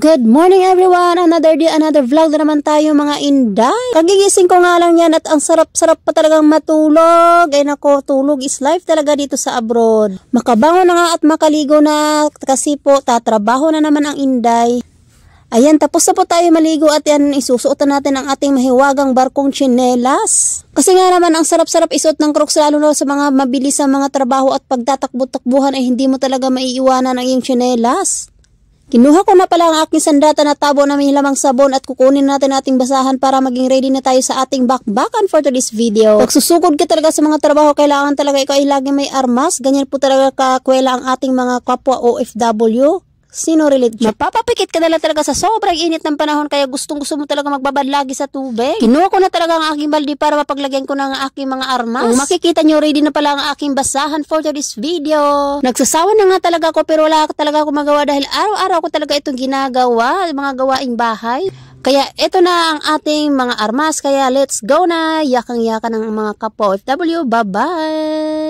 Good morning everyone! Another day, another vlog na naman tayo mga inday. Kagigising ko nga lang yan at ang sarap-sarap pa talagang matulog. Ay nako, tulog is life talaga dito sa abroad. Makabango na nga at makaligo na kasi po tatrabaho na naman ang inday. Ayan, tapos na po tayo maligo at yan, isusuotan natin ang ating mahiwagang barkong chinelas. Kasi nga naman, ang sarap-sarap isuot ng crocs lalo na sa mga mabilis sa mga trabaho at pagtatakbo-takbuhan ay hindi mo talaga maiiwanan ang iyong chinelas. Kinuha ko na pala ang aking sandata na tabo na may hilamang sabon at kukunin natin ating basahan para maging ready na tayo sa ating bakbakan for today's video. Pagsusugod ka talaga sa mga trabaho, kailangan talaga ikaw ay lagi may armas. Ganyan po talaga kakwela ang ating mga kapwa OFW. Sino siya. Mapapapikit ka na talaga sa sobrang init ng panahon kaya gustong gusto mo talaga magbabad lagi sa tubig. Kinuha ko na talaga ang aking baldi para mapaglagyan ko ng aking mga armas. Kung makikita nyo, ready na pala ang aking basahan for this video. Nagsasawa na nga talaga ako pero wala talaga ako magawa dahil araw-araw ko talaga itong ginagawa, mga gawaing bahay. Kaya ito na ang ating mga armas. Kaya let's go na. Yakang-yakan ng mga ka W, Bye-bye!